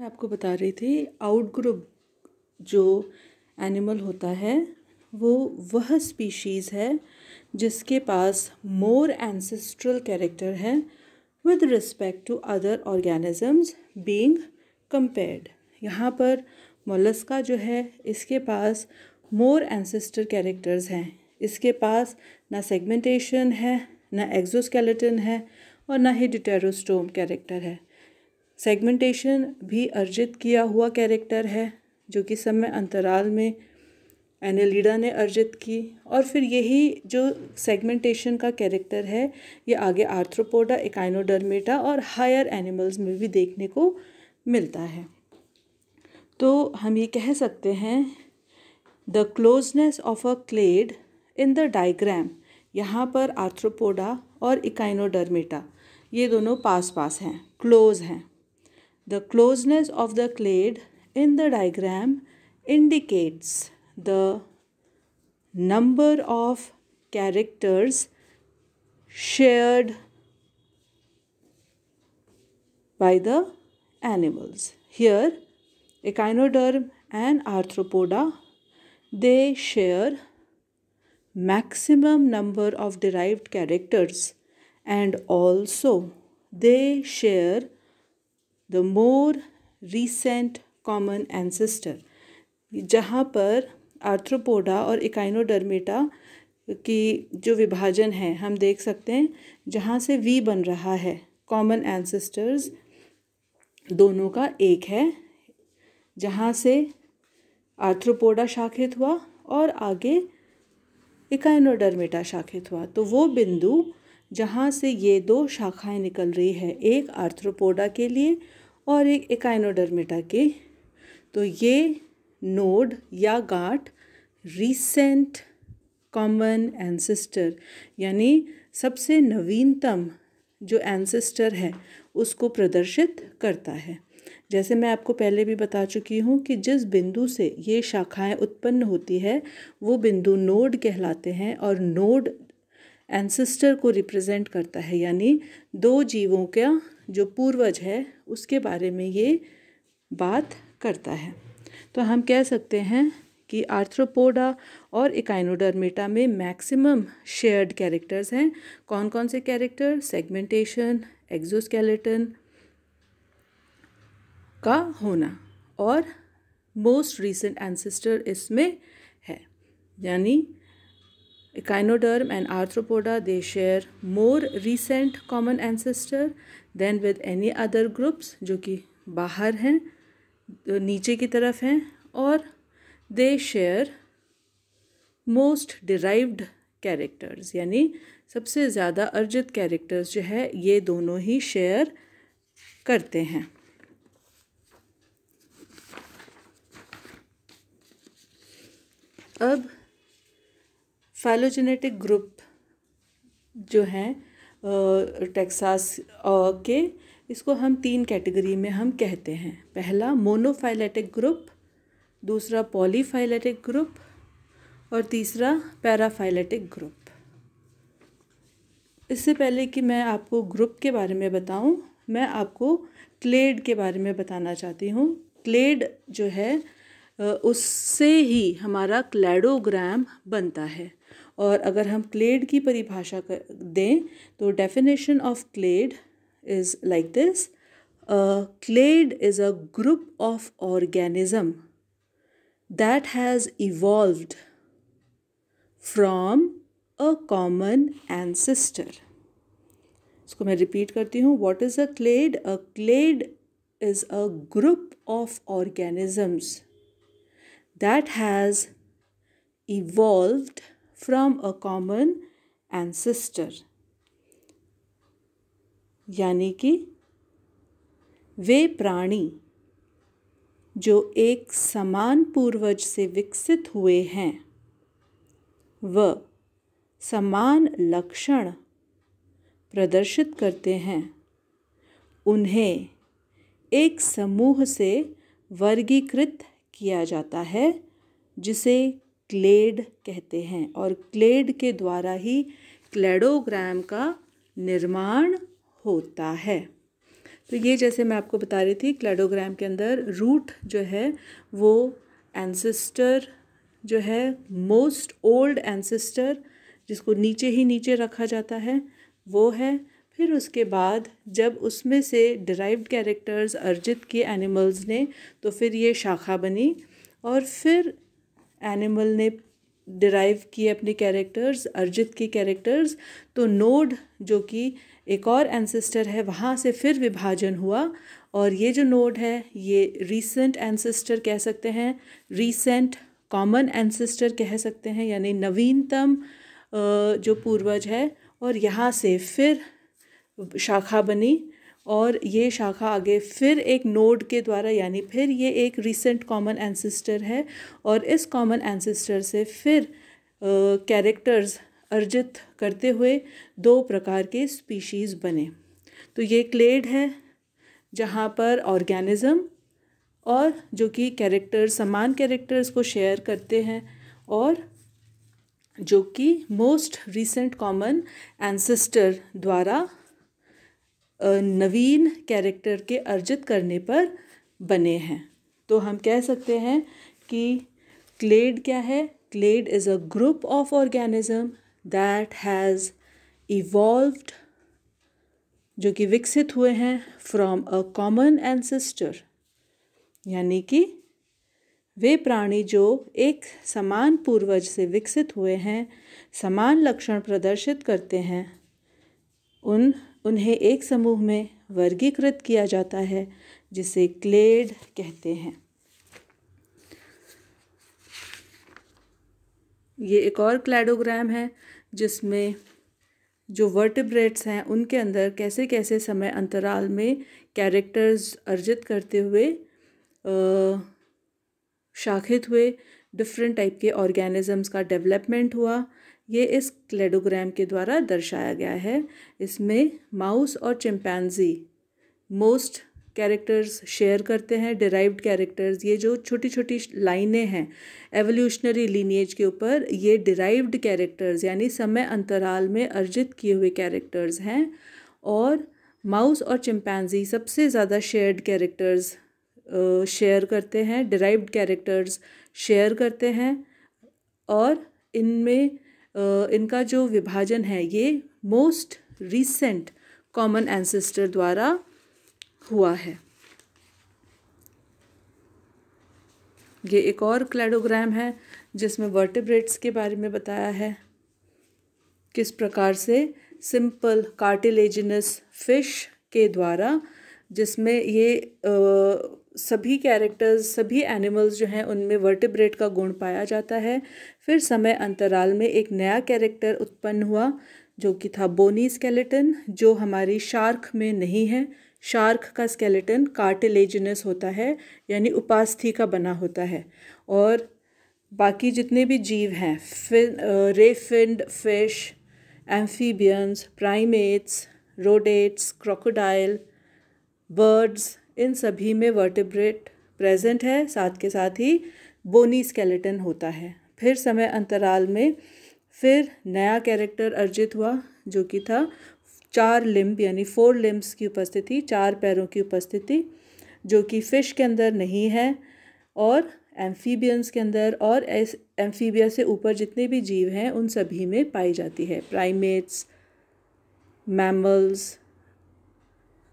मैं आपको बता रही थी आउट ग्रुप जो एनिमल होता है वो वह स्पीशीज़ है जिसके पास मोर एंसेस्ट्रल कैरेक्टर है with respect to other organisms being compared यहाँ पर मोलस्का जो है इसके पास मोर एंसेस्टर कैरेक्टर्स हैं इसके पास ना सेगमेंटेशन है ना एक्जोस्केलेटन है और ना ही डिटेरोस्टोम कैरेक्टर है सेगमेंटेशन भी अर्जित किया हुआ कैरेक्टर है जो कि समय अंतराल में एनेलिडा ने अर्जित की और फिर यही जो सेगमेंटेशन का कैरेक्टर है ये आगे आर्थ्रोपोडा इकाइनोडर्मेटा और हायर एनिमल्स में भी देखने को मिलता है तो हम ये कह सकते हैं the closeness of a clade in the diagram यहाँ पर आर्थ्रोपोडा और इकाइनोडर्मेटा ये दोनों पास पास हैं क्लोज हैं The closeness of the clade in the diagram indicates the number of characters shared by the animals. Here, echinoderm and arthropoda, they share maximum number of derived characters and also they share the more recent common ancestor जहाँ पर arthropoda और Echinodermata की जो विभाजन है हम देख सकते हैं जहाँ से वी बन रहा है कॉमन एंसेस्टर्स दोनों का एक है जहाँ से आर्थ्रोपोडा शाखित हुआ और आगे इकाइनोडर्मेटा शाखित हुआ तो वो बिंदु जहाँ से ये दो शाखाएं निकल रही है एक आर्थ्रोपोडा के लिए और एक एकाइनोडर्मेटा के तो ये नोड या गांठ रिसेंट कॉमन एंसेस्टर यानी सबसे नवीनतम जो एंसेस्टर है उसको प्रदर्शित करता है जैसे मैं आपको पहले भी बता चुकी हूँ कि जिस बिंदु से ये शाखाएं उत्पन्न होती है वो बिंदु नोड कहलाते हैं और नोड एंसेस्टर को रिप्रेजेंट करता है यानी दो जीवों का जो पूर्वज है उसके बारे में ये बात करता है तो हम कह सकते हैं कि आर्थ्रोपोडा और इकाइनोडर्मेटा में मैक्सिमम शेयर्ड कैरेक्टर्स हैं कौन कौन से कैरेक्टर सेगमेंटेशन एक्जोस्केलेटन का होना और मोस्ट रीसेंट एंसेस्टर इसमें है यानी Echinoderm and Arthropoda, they share more recent common ancestor than with any other groups jo ki bahar hain niche ki taraf hain aur they share most derived characters yani सबसे ज़्यादा अर्जित characters जो है ये दोनों ही share करते हैं अब फैलोजेनेटिक ग्रुप जो हैं टेक्सास के इसको हम तीन कैटेगरी में हम कहते हैं पहला मोनोफाइलेटिक ग्रुप दूसरा पॉलीफाइलेटिक ग्रुप और तीसरा पैराफाइलेटिक ग्रुप इससे पहले कि मैं आपको ग्रुप के बारे में बताऊं मैं आपको क्लेड के बारे में बताना चाहती हूँ क्लेड जो है उससे ही हमारा क्लैडोग्राम बनता है और अगर हम क्लेड की परिभाषा कर दें तो definition of clade is like this clade is a group of organism that has evolved from a common ancestor. इसको मैं रिपीट करती हूँ what is a clade a clade is a group of organisms that has evolved from a common ancestor यानी कि वे प्राणी जो एक समान पूर्वज से विकसित हुए हैं व समान लक्षण प्रदर्शित करते हैं उन्हें एक समूह से वर्गीकृत किया जाता है जिसे क्लेड कहते हैं और क्लेड के द्वारा ही क्लेडोग्राम का निर्माण होता है तो ये जैसे मैं आपको बता रही थी क्लेडोग्राम के अंदर रूट जो है वो एंसेस्टर जो है मोस्ट ओल्ड एंसेस्टर जिसको नीचे ही नीचे रखा जाता है वो है फिर उसके बाद जब उसमें से डिराइव्ड कैरेक्टर्स अर्जित किए एनिमल्स ने तो फिर ये शाखा बनी और फिर एनिमल ने डिराइव किए अपने कैरेक्टर्स अर्जित की कैरेक्टर्स तो नोड जो कि एक और एंसेस्टर है वहाँ से फिर विभाजन हुआ और ये जो नोड है ये रीसेंट एंसेस्टर कह सकते हैं रीसेंट कॉमन एंसेस्टर कह सकते हैं यानी नवीनतम जो पूर्वज है और यहाँ से फिर शाखा बनी और ये शाखा आगे फिर एक नोड के द्वारा यानी फिर ये एक रिसेंट कॉमन एंसिस्टर है और इस कॉमन एंसिस्टर से फिर कैरेक्टर्स अर्जित करते हुए दो प्रकार के स्पीशीज़ बने तो ये क्लेड है जहाँ पर ऑर्गेनिज़म और जो कि कैरेक्टर्स समान कैरेक्टर्स को शेयर करते हैं और जो कि मोस्ट रिसेंट कॉमन एंसेस्टर द्वारा नवीन कैरेक्टर के अर्जित करने पर बने हैं तो हम कह सकते हैं कि क्लेड क्या है clade is a group of organism that has evolved जो कि विकसित हुए हैं फ्रॉम अ कॉमन एंसेस्टर यानी कि वे प्राणी जो एक समान पूर्वज से विकसित हुए हैं समान लक्षण प्रदर्शित करते हैं उन उन्हें एक समूह में वर्गीकृत किया जाता है जिसे क्लेड कहते हैं ये एक और क्लैडोग्राम है जिसमें जो वर्टिब्रेट्स हैं उनके अंदर कैसे कैसे समय अंतराल में कैरेक्टर्स अर्जित करते हुए शाखित हुए डिफरेंट टाइप के ऑर्गेनिजम्स का डेवलपमेंट हुआ ये इस क्लेडोग्राम के द्वारा दर्शाया गया है इसमें माउस और चिम्पैनजी मोस्ट कैरेक्टर्स शेयर करते हैं डिराइव्ड कैरेक्टर्स ये जो छोटी छोटी लाइनें हैं एवोल्यूशनरी लीनिएज के ऊपर ये डिराइव्ड कैरेक्टर्स यानी समय अंतराल में अर्जित किए हुए कैरेक्टर्स हैं और माउस और चिम्पैनजी सबसे ज़्यादा शेयर्ड कैरेक्टर्स शेयर करते हैं डिराइव्ड कैरेक्टर्स शेयर करते हैं और इनमें इनका जो विभाजन है ये मोस्ट रिसेंट कॉमन एंसेस्टर द्वारा हुआ है ये एक और क्लेडोग्राम है जिसमें वर्टिब्रेट्स के बारे में बताया है किस प्रकार से सिंपल कार्टिलेजिनस फिश के द्वारा जिसमें ये आ, सभी कैरेक्टर्स सभी एनिमल्स जो हैं उनमें वर्टिब्रेट का गुण पाया जाता है फिर समय अंतराल में एक नया कैरेक्टर उत्पन्न हुआ जो कि था बोनी स्केलेटन जो हमारी शार्क में नहीं है शार्क का स्केलेटन कार्टिलेजिनस होता है यानी उपास्थि का बना होता है और बाकी जितने भी जीव हैं fin rayfinned fish amphibians primates rodents crocodile birds इन सभी में वर्टिब्रेट प्रेजेंट है साथ के साथ ही बोनी स्केलेटन होता है फिर समय अंतराल में फिर नया कैरेक्टर अर्जित हुआ जो कि था चार लिम्ब यानी फोर लिम्ब्स की उपस्थिति चार पैरों की उपस्थिति जो कि फ़िश के अंदर नहीं है और एम्फीबियंस के अंदर और एम्फीबिया से ऊपर जितने भी जीव हैं उन सभी में पाई जाती है प्राइमेट्स मैमल्स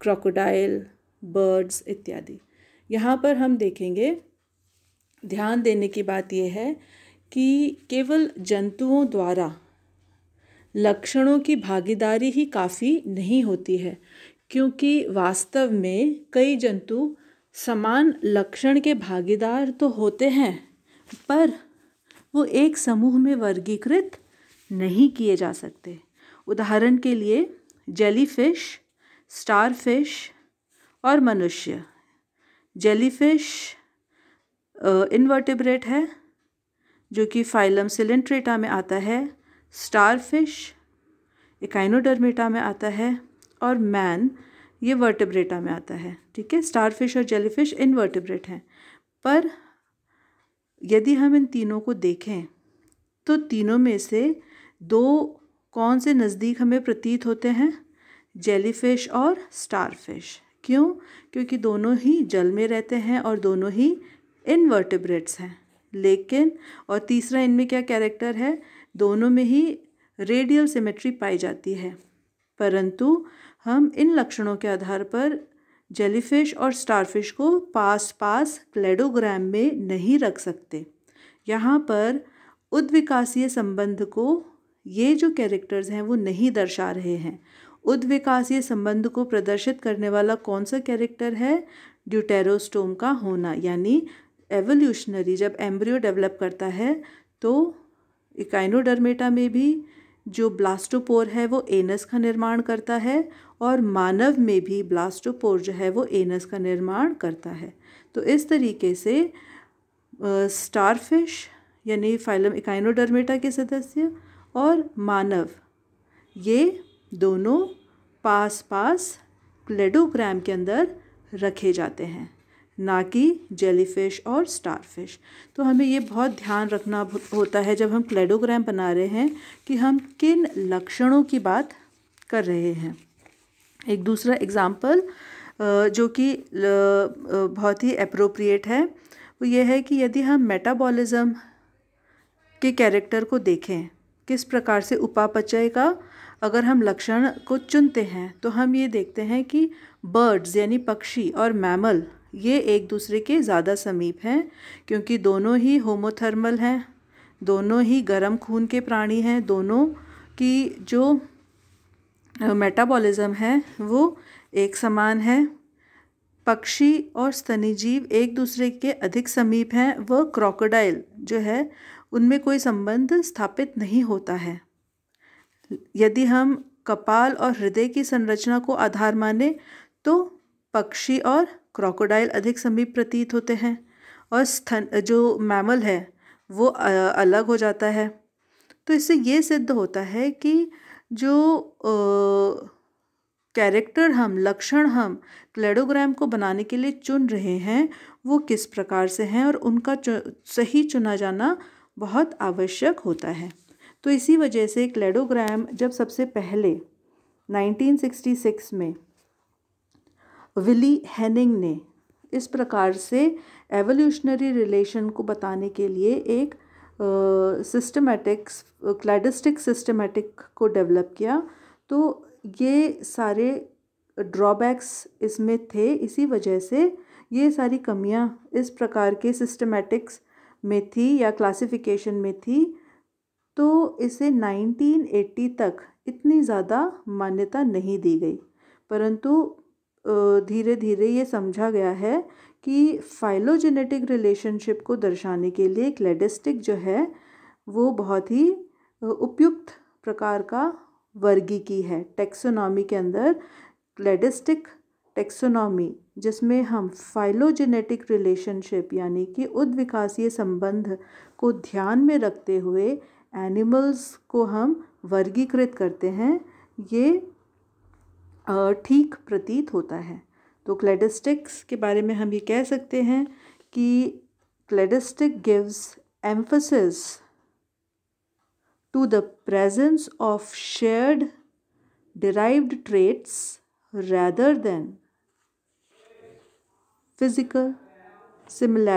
क्रोकोडाइल बर्ड्स इत्यादि यहाँ पर हम देखेंगे ध्यान देने की बात यह है कि केवल जंतुओं द्वारा लक्षणों की भागीदारी ही काफ़ी नहीं होती है क्योंकि वास्तव में कई जंतु समान लक्षण के भागीदार तो होते हैं पर वो एक समूह में वर्गीकृत नहीं किए जा सकते उदाहरण के लिए जेलीफिश स्टारफिश और मनुष्य जेलीफिश इनवर्टिब्रेट है जो कि फाइलम सिलेंट्रेटा में आता है स्टारफिश इकाइनोडर्मेटा में आता है और मैन ये वर्टिब्रेटा में आता है ठीक है स्टारफिश और जेलीफिश इनवर्टिब्रेट हैं पर यदि हम इन तीनों को देखें तो तीनों में से दो कौन से नज़दीक हमें प्रतीत होते हैं जेलीफिश और स्टारफिश क्यों क्योंकि दोनों ही जल में रहते हैं और दोनों ही इनवर्टिब्रेट्स हैं लेकिन और तीसरा इनमें क्या कैरेक्टर है दोनों में ही रेडियल सिमेट्री पाई जाती है परंतु हम इन लक्षणों के आधार पर जेलीफिश और स्टारफिश को पास पास क्लेडोग्राम में नहीं रख सकते यहाँ पर उद्विकासीय संबंध को ये जो कैरेक्टर्स हैं वो नहीं दर्शा रहे हैं उद्विकासीय संबंध को प्रदर्शित करने वाला कौन सा कैरेक्टर है ड्यूटेरोस्टोम का होना यानी एवोल्यूशनरी जब एम्ब्रियो डेवलप करता है तो इकाइनोडर्मेटा में भी जो ब्लास्टोपोर है वो एनस का निर्माण करता है और मानव में भी ब्लास्टोपोर जो है वो एनस का निर्माण करता है तो इस तरीके से स्टारफिश यानी फाइलम इकाइनोडर्मेटा के सदस्य और मानव ये दोनों पास पास क्लेडोग्राम के अंदर रखे जाते हैं ना कि जेलीफिश और स्टारफिश तो हमें ये बहुत ध्यान रखना होता है जब हम क्लेडोग्राम बना रहे हैं कि हम किन लक्षणों की बात कर रहे हैं एक दूसरा एग्ज़ाम्पल जो कि बहुत ही अप्रोप्रिएट है वो ये है कि यदि हम मेटाबॉलिज़्म के कैरेक्टर को देखें किस प्रकार से उपापचय का अगर हम लक्षण को चुनते हैं तो हम ये देखते हैं कि बर्ड्स यानी पक्षी और मैमल ये एक दूसरे के ज़्यादा समीप हैं क्योंकि दोनों ही होमोथर्मल हैं दोनों ही गर्म खून के प्राणी हैं दोनों की जो मेटाबॉलिज़्म है वो एक समान है पक्षी और स्तनी जीव एक दूसरे के अधिक समीप हैं वह क्रोकोडाइल जो है उनमें कोई संबंध स्थापित नहीं होता है यदि हम कपाल और हृदय की संरचना को आधार माने तो पक्षी और क्रोकोडाइल अधिक समीप प्रतीत होते हैं और स्थन जो मैमल है वो अलग हो जाता है तो इससे ये सिद्ध होता है कि जो कैरेक्टर हम लक्षण हम क्लेडोग्राम को बनाने के लिए चुन रहे हैं वो किस प्रकार से हैं और उनका चु, सही चुना जाना बहुत आवश्यक होता है तो इसी वजह से क्लेडोग्राम जब सबसे पहले 1966 में विली हैनिंग ने इस प्रकार से एवोल्यूशनरी रिलेशन को बताने के लिए एक सिस्टमेटिक्स क्लैडिस्टिक सिस्टमेटिक को डेवलप किया तो ये सारे ड्रॉबैक्स इसमें थे इसी वजह से ये सारी कमियां इस प्रकार के सिस्टमेटिक्स में थी या क्लासिफिकेशन में थी तो इसे 1980 तक इतनी ज़्यादा मान्यता नहीं दी गई परंतु धीरे धीरे ये समझा गया है कि फाइलोजेनेटिक रिलेशनशिप को दर्शाने के लिए क्लेडिस्टिक जो है वो बहुत ही उपयुक्त प्रकार का वर्गी की है टेक्सोनॉमी के अंदर क्लेडिस्टिक टेक्सोनॉमी जिसमें हम फाइलोजेनेटिक रिलेशनशिप यानी कि उद्विकासीय संबंध को ध्यान में रखते हुए एनिमल्स को हम वर्गीकृत करते हैं ये ठीक प्रतीत होता है तो क्लेडिस्टिक्स के बारे में हम ये कह सकते हैं कि cladistic gives emphasis to the presence of shared derived traits rather than physical similarity